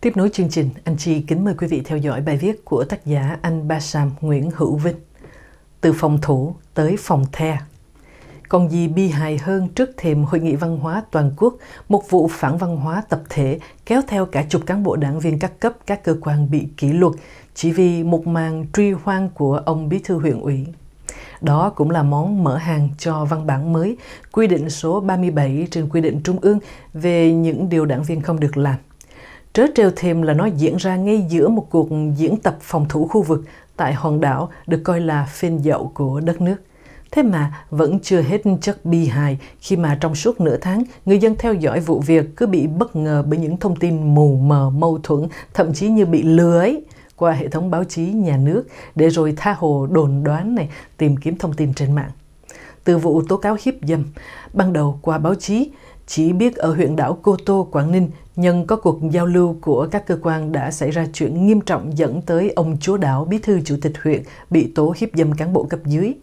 Tiếp nối chương trình, anh Chi kính mời quý vị theo dõi bài viết của tác giả anh Ba Sam Nguyễn Hữu Vinh. Từ phòng thủ tới phòng the. Còn gì bi hài hơn trước thềm Hội nghị văn hóa toàn quốc, một vụ phản văn hóa tập thể kéo theo cả chục cán bộ đảng viên các cấp các cơ quan bị kỷ luật chỉ vì một màn truy hoang của ông bí thư huyện ủy. Đó cũng là món mở hàng cho văn bản mới, quy định số 37 trên quy định trung ương về những điều đảng viên không được làm. Trớ trêu thêm là nó diễn ra ngay giữa một cuộc diễn tập phòng thủ khu vực tại hòn đảo được coi là phên dậu của đất nước. Thế mà vẫn chưa hết chất bi hài khi mà trong suốt nửa tháng, người dân theo dõi vụ việc cứ bị bất ngờ bởi những thông tin mù mờ mâu thuẫn, thậm chí như bị lừa ấy qua hệ thống báo chí nhà nước để rồi tha hồ đồn đoán này, tìm kiếm thông tin trên mạng. Từ vụ tố cáo hiếp dâm, ban đầu qua báo chí chỉ biết ở huyện đảo Cô Tô, Quảng Ninh nhân có cuộc giao lưu của các cơ quan đã xảy ra chuyện nghiêm trọng dẫn tới ông chúa đảo bí thư chủ tịch huyện bị tố hiếp dâm cán bộ cấp dưới.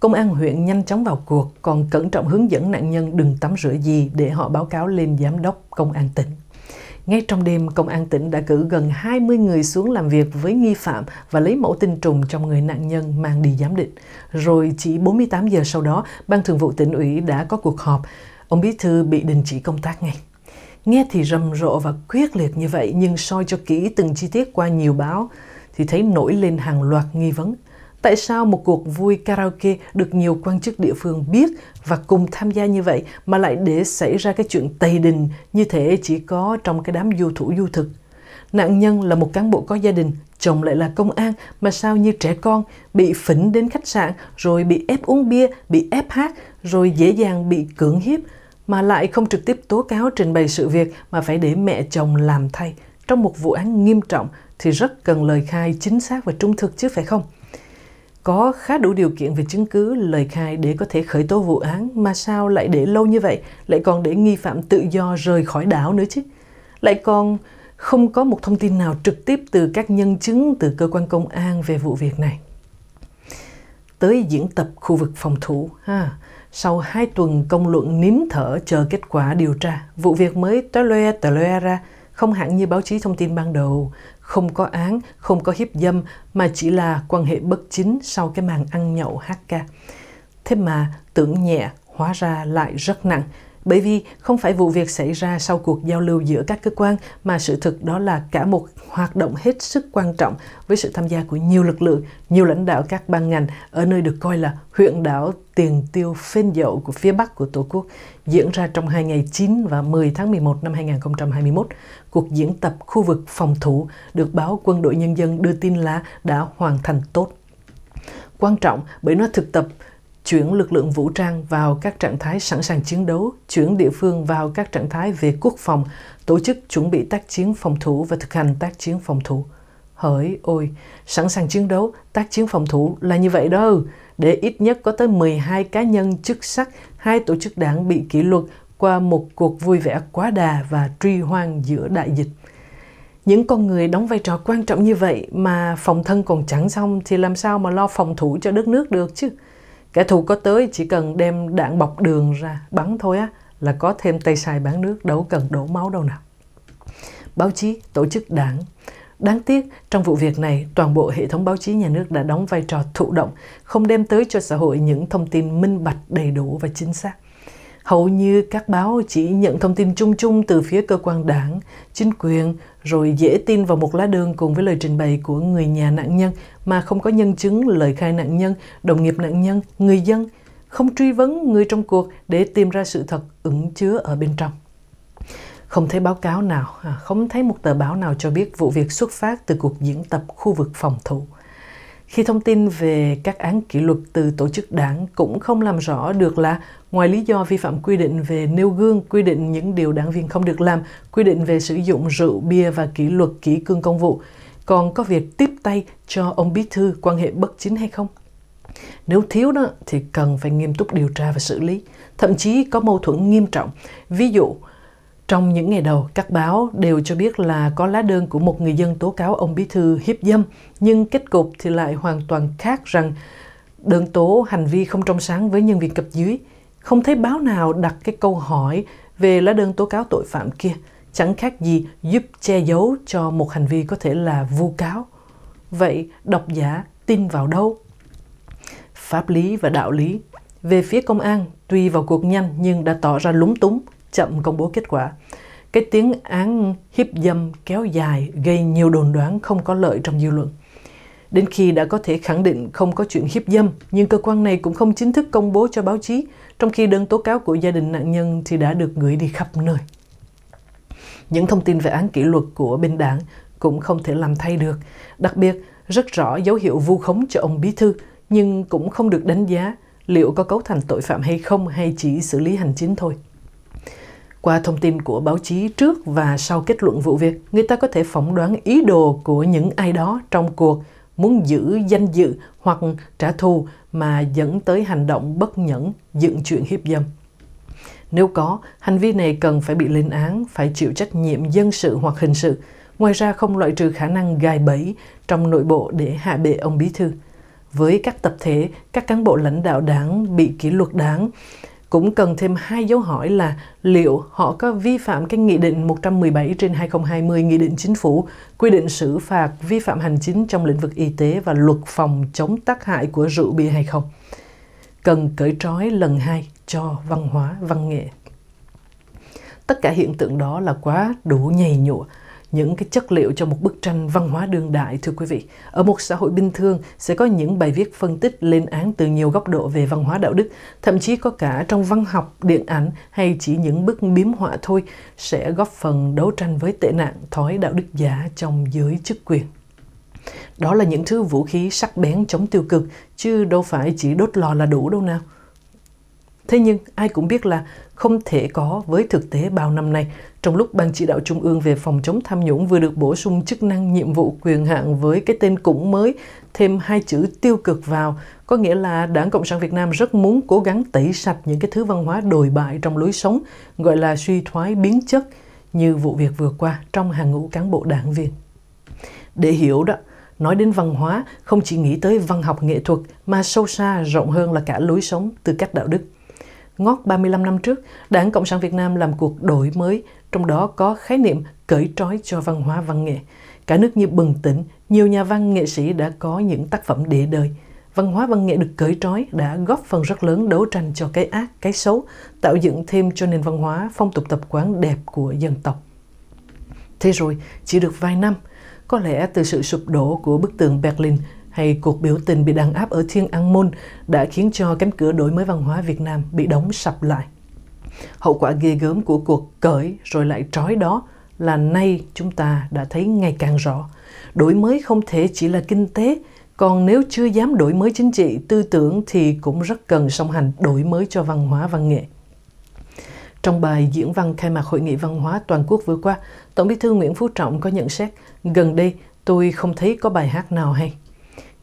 Công an huyện nhanh chóng vào cuộc, còn cẩn trọng hướng dẫn nạn nhân đừng tắm rửa gì để họ báo cáo lên giám đốc công an tỉnh. Ngay trong đêm, công an tỉnh đã cử gần 20 người xuống làm việc với nghi phạm và lấy mẫu tinh trùng trong người nạn nhân mang đi giám định. Rồi chỉ 48 giờ sau đó, Ban Thường vụ tỉnh ủy đã có cuộc họp. Ông Bí Thư bị đình chỉ công tác ngay. Nghe thì rầm rộ và quyết liệt như vậy, nhưng soi cho kỹ từng chi tiết qua nhiều báo thì thấy nổi lên hàng loạt nghi vấn. Tại sao một cuộc vui karaoke được nhiều quan chức địa phương biết và cùng tham gia như vậy mà lại để xảy ra cái chuyện tày đình như thế chỉ có trong cái đám du thủ du thực? Nạn nhân là một cán bộ có gia đình, chồng lại là công an mà sao như trẻ con bị phỉnh đến khách sạn rồi bị ép uống bia, bị ép hát rồi dễ dàng bị cưỡng hiếp mà lại không trực tiếp tố cáo trình bày sự việc mà phải để mẹ chồng làm thay. Trong một vụ án nghiêm trọng thì rất cần lời khai chính xác và trung thực chứ phải không? có khá đủ điều kiện về chứng cứ lời khai để có thể khởi tố vụ án mà sao lại để lâu như vậy, lại còn để nghi phạm tự do rời khỏi đảo nữa chứ. Lại còn không có một thông tin nào trực tiếp từ các nhân chứng từ cơ quan công an về vụ việc này. Tới diễn tập khu vực phòng thủ, ha, sau hai tuần công luận nín thở chờ kết quả điều tra, vụ việc mới tóe loe tóe loe ra, không hẳn như báo chí thông tin ban đầu, không có án, không có hiếp dâm mà chỉ là quan hệ bất chính sau cái màn ăn nhậu hát ca. Thế mà tưởng nhẹ hóa ra lại rất nặng bởi vì không phải vụ việc xảy ra sau cuộc giao lưu giữa các cơ quan mà sự thực đó là cả một hoạt động hết sức quan trọng với sự tham gia của nhiều lực lượng, nhiều lãnh đạo các ban ngành ở nơi được coi là huyện đảo tiền tiêu phên dậu của phía Bắc của Tổ quốc diễn ra trong hai ngày 9 và 10 tháng 11 năm 2021. Cuộc diễn tập khu vực phòng thủ được báo Quân đội Nhân dân đưa tin là đã hoàn thành tốt. Quan trọng bởi nó thực tập chuyển lực lượng vũ trang vào các trạng thái sẵn sàng chiến đấu, chuyển địa phương vào các trạng thái về quốc phòng, tổ chức chuẩn bị tác chiến phòng thủ và thực hành tác chiến phòng thủ. Hỡi ôi, sẵn sàng chiến đấu, tác chiến phòng thủ là như vậy đó để ít nhất có tới 12 cá nhân chức sắc, hai tổ chức đảng bị kỷ luật qua một cuộc vui vẻ quá đà và truy hoang giữa đại dịch. Những con người đóng vai trò quan trọng như vậy mà phòng thân còn chẳng xong thì làm sao mà lo phòng thủ cho đất nước được chứ? Kẻ thù có tới chỉ cần đem đạn bọc đường ra bắn thôi á là có thêm tay sai bán nước đâu cần đổ máu đâu nào. Báo chí, tổ chức đảng. Đáng tiếc, trong vụ việc này, toàn bộ hệ thống báo chí nhà nước đã đóng vai trò thụ động, không đem tới cho xã hội những thông tin minh bạch đầy đủ và chính xác hầu như các báo chỉ nhận thông tin chung chung từ phía cơ quan đảng, chính quyền, rồi dễ tin vào một lá đơn cùng với lời trình bày của người nhà nạn nhân mà không có nhân chứng lời khai nạn nhân, đồng nghiệp nạn nhân, người dân, không truy vấn người trong cuộc để tìm ra sự thật ẩn chứa ở bên trong. Không thấy báo cáo nào, à, không thấy một tờ báo nào cho biết vụ việc xuất phát từ cuộc diễn tập khu vực phòng thủ khi thông tin về các án kỷ luật từ tổ chức đảng cũng không làm rõ được là ngoài lý do vi phạm quy định về nêu gương, quy định những điều đảng viên không được làm, quy định về sử dụng rượu bia và kỷ luật kỷ cương công vụ, còn có việc tiếp tay cho ông bí thư quan hệ bất chính hay không? Nếu thiếu đó thì cần phải nghiêm túc điều tra và xử lý. Thậm chí có mâu thuẫn nghiêm trọng. Ví dụ, trong những ngày đầu, các báo đều cho biết là có lá đơn của một người dân tố cáo ông Bí Thư hiếp dâm, nhưng kết cục thì lại hoàn toàn khác rằng đơn tố hành vi không trong sáng với nhân viên cấp dưới. Không thấy báo nào đặt cái câu hỏi về lá đơn tố cáo tội phạm kia, chẳng khác gì giúp che giấu cho một hành vi có thể là vu cáo. Vậy độc giả tin vào đâu? Pháp lý và đạo lý về phía công an, tuy vào cuộc nhanh nhưng đã tỏ ra lúng túng – chậm công bố kết quả. Cái tiếng án hiếp dâm kéo dài gây nhiều đồn đoán không có lợi trong dư luận. Đến khi đã có thể khẳng định không có chuyện hiếp dâm, nhưng cơ quan này cũng không chính thức công bố cho báo chí, trong khi đơn tố cáo của gia đình nạn nhân thì đã được gửi đi khắp nơi. Những thông tin về án kỷ luật của bên đảng cũng không thể làm thay được, đặc biệt rất rõ dấu hiệu vu khống cho ông bí thư, nhưng cũng không được đánh giá liệu có cấu thành tội phạm hay không hay chỉ xử lý hành chính thôi qua thông tin của báo chí trước và sau kết luận vụ việc, người ta có thể phỏng đoán ý đồ của những ai đó trong cuộc muốn giữ danh dự hoặc trả thù mà dẫn tới hành động bất nhẫn dựng chuyện hiếp dâm. Nếu có, hành vi này cần phải bị lên án, phải chịu trách nhiệm dân sự hoặc hình sự. Ngoài ra không loại trừ khả năng gài bẫy trong nội bộ để hạ bệ ông bí thư. Với các tập thể, các cán bộ lãnh đạo đảng bị kỷ luật đảng, cũng cần thêm hai dấu hỏi là liệu họ có vi phạm cái Nghị định 117 trên 2020 Nghị định Chính phủ quy định xử phạt vi phạm hành chính trong lĩnh vực y tế và luật phòng chống tác hại của rượu bia hay không. Cần cởi trói lần hai cho văn hóa, văn nghệ. Tất cả hiện tượng đó là quá đủ nhầy nhụa những cái chất liệu cho một bức tranh văn hóa đương đại thưa quý vị. Ở một xã hội bình thường sẽ có những bài viết phân tích lên án từ nhiều góc độ về văn hóa đạo đức, thậm chí có cả trong văn học, điện ảnh hay chỉ những bức biếm họa thôi sẽ góp phần đấu tranh với tệ nạn thói đạo đức giả trong giới chức quyền. Đó là những thứ vũ khí sắc bén chống tiêu cực, chứ đâu phải chỉ đốt lò là đủ đâu nào. Thế nhưng ai cũng biết là không thể có với thực tế bao năm nay, trong lúc Ban chỉ đạo Trung ương về phòng chống tham nhũng vừa được bổ sung chức năng nhiệm vụ quyền hạn với cái tên cũng mới, thêm hai chữ tiêu cực vào, có nghĩa là Đảng Cộng sản Việt Nam rất muốn cố gắng tẩy sạch những cái thứ văn hóa đồi bại trong lối sống, gọi là suy thoái biến chất như vụ việc vừa qua trong hàng ngũ cán bộ đảng viên. Để hiểu đó, nói đến văn hóa không chỉ nghĩ tới văn học nghệ thuật mà sâu xa rộng hơn là cả lối sống từ cách đạo đức ngót 35 năm trước, Đảng Cộng sản Việt Nam làm cuộc đổi mới, trong đó có khái niệm cởi trói cho văn hóa văn nghệ. Cả nước như bừng tỉnh, nhiều nhà văn nghệ sĩ đã có những tác phẩm để đời. Văn hóa văn nghệ được cởi trói đã góp phần rất lớn đấu tranh cho cái ác, cái xấu, tạo dựng thêm cho nền văn hóa phong tục tập quán đẹp của dân tộc. Thế rồi, chỉ được vài năm, có lẽ từ sự sụp đổ của bức tường Berlin hay cuộc biểu tình bị đàn áp ở Thiên An Môn đã khiến cho cánh cửa đổi mới văn hóa Việt Nam bị đóng sập lại. Hậu quả ghê gớm của cuộc cởi rồi lại trói đó là nay chúng ta đã thấy ngày càng rõ. Đổi mới không thể chỉ là kinh tế, còn nếu chưa dám đổi mới chính trị, tư tưởng thì cũng rất cần song hành đổi mới cho văn hóa văn nghệ. Trong bài diễn văn khai mạc Hội nghị Văn hóa Toàn quốc vừa qua, Tổng bí thư Nguyễn Phú Trọng có nhận xét gần đây tôi không thấy có bài hát nào hay.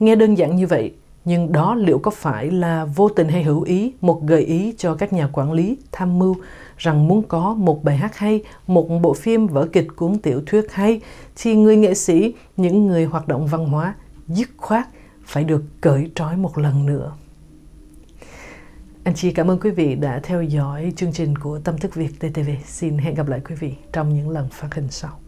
Nghe đơn giản như vậy, nhưng đó liệu có phải là vô tình hay hữu ý một gợi ý cho các nhà quản lý tham mưu rằng muốn có một bài hát hay, một bộ phim vở kịch cuốn tiểu thuyết hay thì người nghệ sĩ, những người hoạt động văn hóa dứt khoát phải được cởi trói một lần nữa. Anh chị cảm ơn quý vị đã theo dõi chương trình của Tâm thức Việt TTV. Xin hẹn gặp lại quý vị trong những lần phát hình sau.